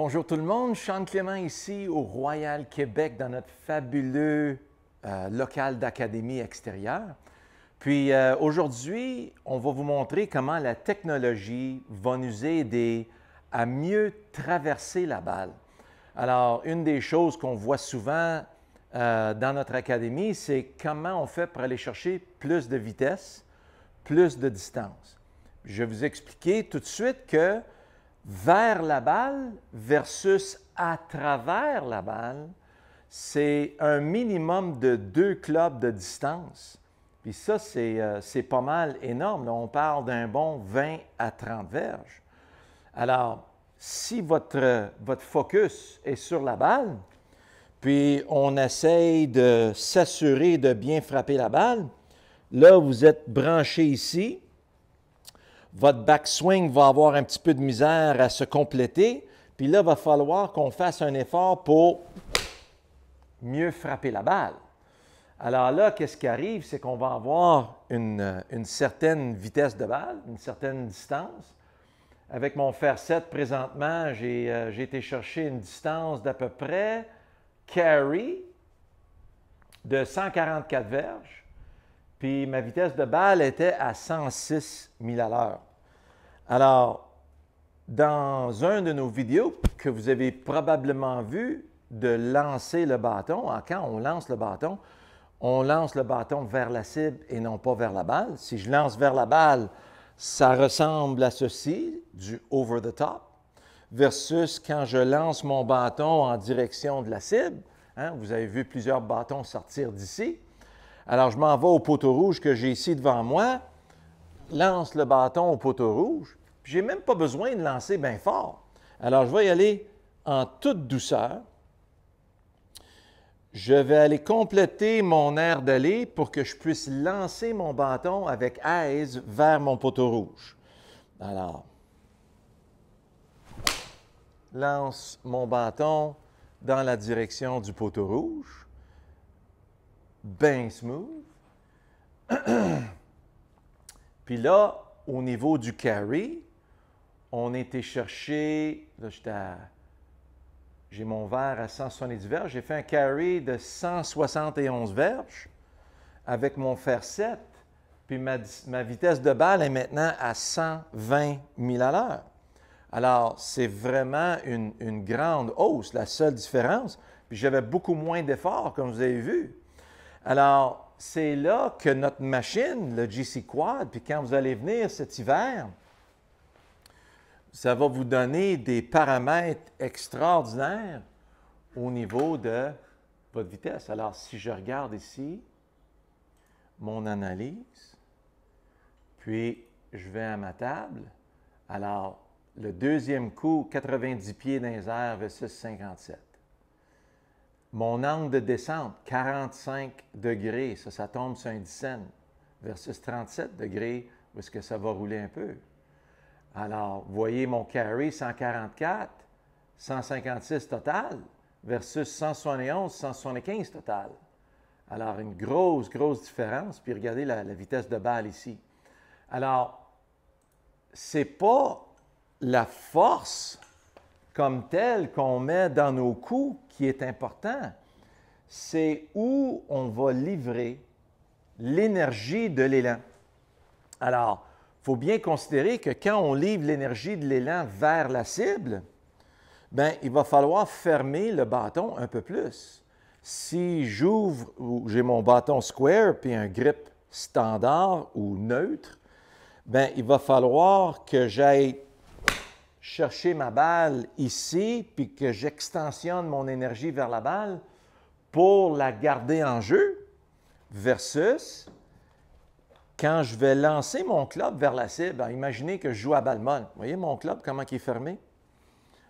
Bonjour tout le monde, Sean Clément ici au Royal Québec dans notre fabuleux euh, local d'académie extérieure. Puis euh, aujourd'hui, on va vous montrer comment la technologie va nous aider à mieux traverser la balle. Alors, une des choses qu'on voit souvent euh, dans notre académie, c'est comment on fait pour aller chercher plus de vitesse, plus de distance. Je vais vous expliquer tout de suite que vers la balle versus à travers la balle, c'est un minimum de deux clubs de distance. Puis ça, c'est euh, pas mal énorme. Là, on parle d'un bon 20 à 30 verges. Alors, si votre, votre focus est sur la balle, puis on essaye de s'assurer de bien frapper la balle, là, vous êtes branché ici, votre backswing va avoir un petit peu de misère à se compléter. Puis là, il va falloir qu'on fasse un effort pour mieux frapper la balle. Alors là, qu'est-ce qui arrive? C'est qu'on va avoir une, euh, certaine vitesse de balle, une certaine distance. Avec mon fer 7 présentement, euh, j'ai été chercher une distance d'à peu près carry de 144 verges. Puis ma vitesse de balle était à 106 000 à l'heure. Alors, dans un de nos vidéos que vous avez probablement vu de lancer le bâton, hein, quand on lance le bâton, on lance le bâton vers la cible et non pas vers la balle. Si je lance vers la balle, ça ressemble à ceci, du over the top, versus quand je lance mon bâton en direction de la cible. Hein, vous avez vu plusieurs bâtons sortir d'ici. Alors, je m'en vais au poteau rouge que j'ai ici devant moi lance le bâton au poteau rouge, j'ai même pas besoin de lancer bien fort. Alors, je vais y aller en toute douceur. Je vais aller compléter mon air d'aller pour que je puisse lancer mon bâton avec aise vers mon poteau rouge. Alors, lance mon bâton dans la direction du poteau rouge. Bien smooth. Puis là, au niveau du carry, on était chercher. Là, j'étais j'ai mon verre à 170 verges. J'ai fait un carry de 171 verges avec mon fer 7. Puis ma, vitesse de balle est maintenant à 120 000 à l'heure. Alors, c'est vraiment une, une, grande hausse, la seule différence. Puis j'avais beaucoup moins d'efforts, comme vous avez vu. Alors, c'est là que notre machine, le GC Quad, puis quand vous allez venir cet hiver, ça va vous donner des paramètres extraordinaires au niveau de votre vitesse. Alors, si je regarde ici mon analyse, puis je vais à ma table, alors le deuxième coup, 90 pieds dans les versus 57. Mon angle de descente, 45 degrés, ça, ça tombe sur un versus 37 degrés, où est-ce que ça va rouler un peu. Alors, voyez mon carry 144, 156 total, versus 171, 175 total. Alors, une grosse, grosse différence. Puis regardez la, vitesse de balle ici. Alors, c'est pas la force comme tel qu'on met dans nos coups, qui est important, c'est où on va livrer l'énergie de l'élan. Alors, il faut bien considérer que quand on livre l'énergie de l'élan vers la cible, bien, il va falloir fermer le bâton un peu plus. Si j'ouvre ou j'ai mon bâton square puis un grip standard ou neutre, bien, il va falloir que j'aille chercher ma balle ici, puis que j'extensionne mon énergie vers la balle pour la garder en jeu, versus quand je vais lancer mon club vers la cible. imaginez que je joue à balle Vous voyez mon club, comment il est fermé?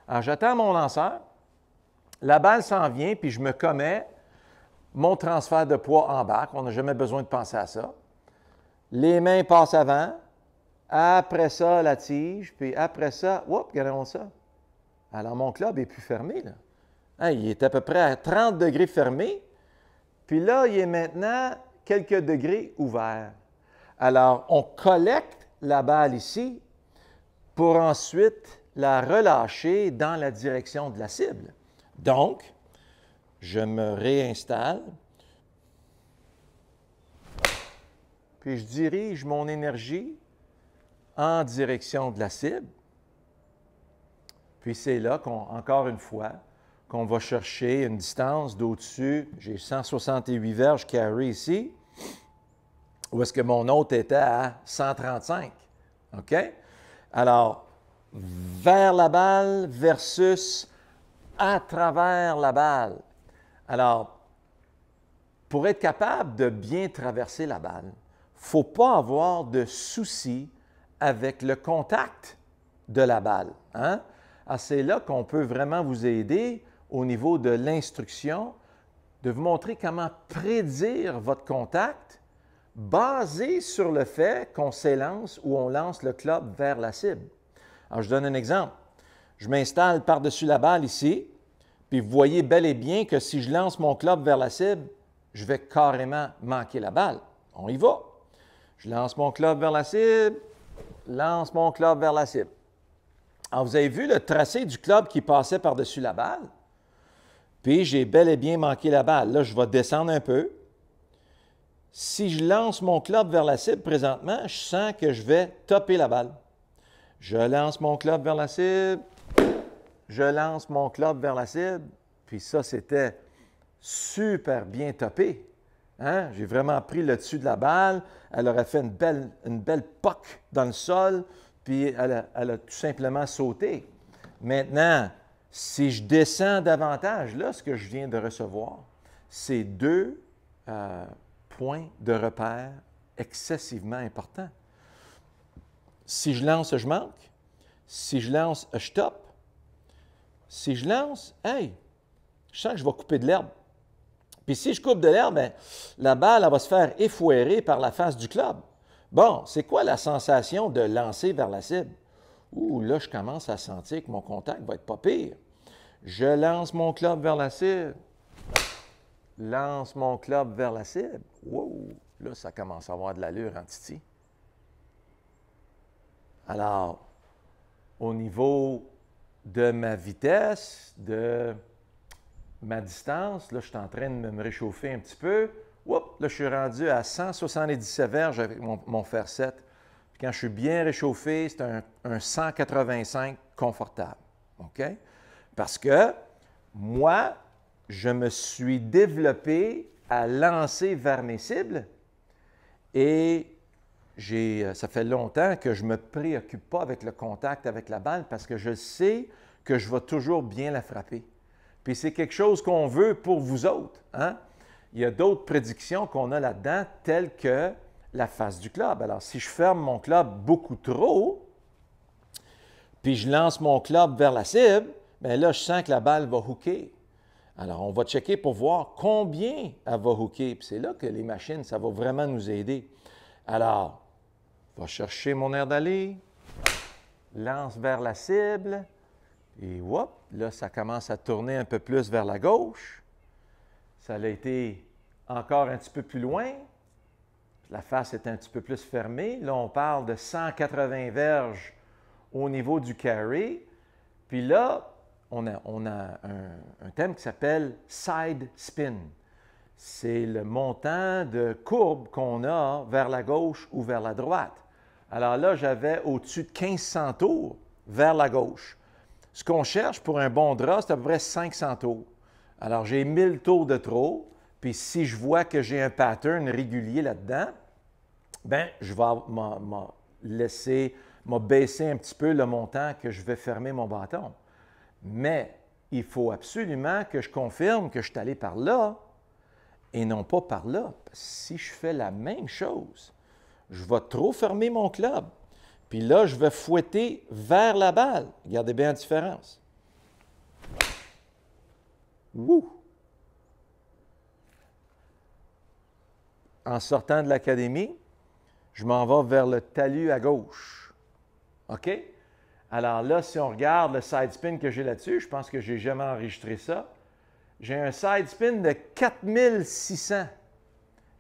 Alors, j'attends mon lanceur, la balle s'en vient, puis je me commets, mon transfert de poids en bas. on n'a jamais besoin de penser à ça. Les mains passent avant, après ça, la tige, puis après ça, oups, regardons ça. Alors, mon club est plus fermé, là. Hein, il est à peu près à 30 degrés fermé, puis là, il est maintenant quelques degrés ouvert. Alors, on collecte la balle ici pour ensuite la relâcher dans la direction de la cible. Donc, je me réinstalle, puis je dirige mon énergie en direction de la cible. Puis c'est là qu'on, encore une fois, qu'on va chercher une distance d'au-dessus. J'ai 168 verges carry ici, où est-ce que mon autre était à 135. OK? Alors, vers la balle versus à travers la balle. Alors, pour être capable de bien traverser la balle, il ne faut pas avoir de soucis avec le contact de la balle. Hein? Ah, c'est là qu'on peut vraiment vous aider au niveau de l'instruction, de vous montrer comment prédire votre contact basé sur le fait qu'on s'élance ou on lance le club vers la cible. Alors, je donne un exemple. Je m'installe par-dessus la balle ici, puis vous voyez bel et bien que si je lance mon club vers la cible, je vais carrément manquer la balle. On y va. Je lance mon club vers la cible, lance mon club vers la cible. Alors, vous avez vu le tracé du club qui passait par-dessus la balle? Puis j'ai bel et bien manqué la balle. Là, je vais descendre un peu. Si je lance mon club vers la cible présentement, je sens que je vais topper la balle. Je lance mon club vers la cible. Je lance mon club vers la cible. Puis ça, c'était super bien topé. Hein? J'ai vraiment pris le dessus de la balle. Elle aurait fait une belle, une belle dans le sol, puis elle a, tout simplement sauté. Maintenant, si je descends davantage, là, ce que je viens de recevoir, c'est deux euh, points de repère excessivement importants. Si je lance, je manque. Si je lance, je stoppe. Si je lance, hey, je sens que je vais couper de l'herbe. Puis si je coupe de l'air, bien, la balle elle va se faire effouérer par la face du club. Bon, c'est quoi la sensation de lancer vers la cible? Ouh, là, je commence à sentir que mon contact va être pas pire. Je lance mon club vers la cible. Lance mon club vers la cible. Wow! Là, ça commence à avoir de l'allure en Titi. Alors, au niveau de ma vitesse, de ma distance, là, je suis en train de me réchauffer un petit peu. Oups, là, je suis rendu à 177 verges avec mon, mon fer 7. quand je suis bien réchauffé, c'est un, un 185 confortable. OK? Parce que moi, je me suis développé à lancer vers mes cibles et euh, ça fait longtemps que je ne me préoccupe pas avec le contact avec la balle parce que je sais que je vais toujours bien la frapper. Puis c'est quelque chose qu'on veut pour vous autres. Hein? Il y a d'autres prédictions qu'on a là-dedans, telles que la face du club. Alors, si je ferme mon club beaucoup trop, puis je lance mon club vers la cible, bien là, je sens que la balle va hooker. Alors, on va checker pour voir combien elle va hooker. Puis c'est là que les machines, ça va vraiment nous aider. Alors, va chercher mon air d'aller, lance vers la cible, et là, ça commence à tourner un peu plus vers la gauche. Ça a été encore un petit peu plus loin. La face est un petit peu plus fermée. Là, on parle de 180 verges au niveau du carré. Puis là, on a, un, un thème qui s'appelle side spin. C'est le montant de courbe qu'on a vers la gauche ou vers la droite. Alors là, j'avais au-dessus de 1500 tours vers la gauche. Ce qu'on cherche pour un bon drap, c'est à peu près 500 tours. Alors, j'ai 1000 tours de trop, puis si je vois que j'ai un pattern régulier là-dedans, ben je vais me laisser, baisser un petit peu le montant que je vais fermer mon bâton. Mais il faut absolument que je confirme que je suis allé par là et non pas par là. si je fais la même chose, je vais trop fermer mon club. Puis là, je vais fouetter vers la balle. Regardez bien la différence. Wouh! En sortant de l'académie, je m'en vais vers le talus à gauche. OK? Alors là, si on regarde le side spin que j'ai là-dessus, je pense que j'ai jamais enregistré ça. J'ai un side spin de 4600.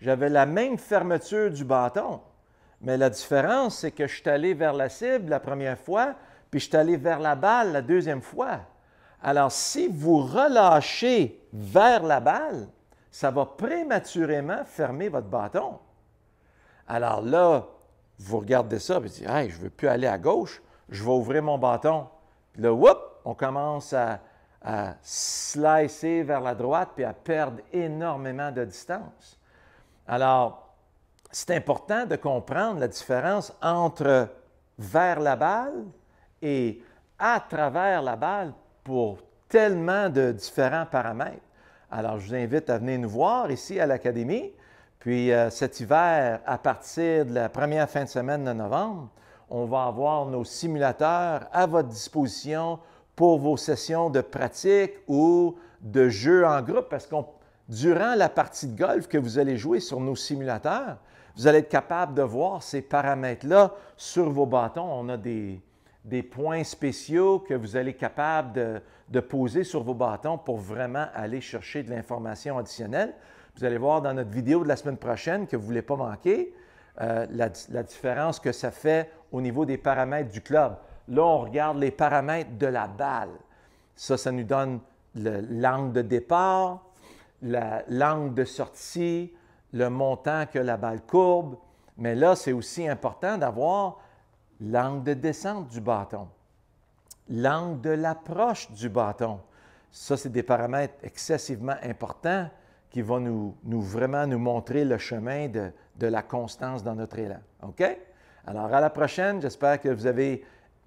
J'avais la même fermeture du bâton, mais la différence, c'est que je suis allé vers la cible la première fois, puis je suis allé vers la balle la deuxième fois. Alors, si vous relâchez vers la balle, ça va prématurément fermer votre bâton. Alors là, vous regardez ça, vous dites hey, je ne veux plus aller à gauche, je vais ouvrir mon bâton. Puis là, on commence à, à slicer vers la droite puis à perdre énormément de distance. Alors, c'est important de comprendre la différence entre vers la balle et à travers la balle pour tellement de différents paramètres. Alors, je vous invite à venir nous voir ici à l'Académie. Puis euh, cet hiver, à partir de la première fin de semaine de novembre, on va avoir nos simulateurs à votre disposition pour vos sessions de pratique ou de jeu en groupe, parce qu'on durant la partie de golf que vous allez jouer sur nos simulateurs, vous allez être capable de voir ces paramètres-là sur vos bâtons. On a des, points spéciaux que vous allez être capable de, poser sur vos bâtons pour vraiment aller chercher de l'information additionnelle. Vous allez voir dans notre vidéo de la semaine prochaine que vous ne voulez pas manquer euh, la, la différence que ça fait au niveau des paramètres du club. Là, on regarde les paramètres de la balle. Ça, ça nous donne l'angle de départ, l'angle de sortie, le montant que la balle courbe, mais là, c'est aussi important d'avoir l'angle de descente du bâton, l'angle de l'approche du bâton. Ça, c'est des paramètres excessivement importants qui vont nous, nous vraiment nous montrer le chemin de, la constance dans notre élan. OK? Alors, à la prochaine. J'espère que vous avez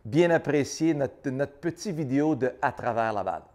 bien apprécié notre, notre petite vidéo de À travers la balle.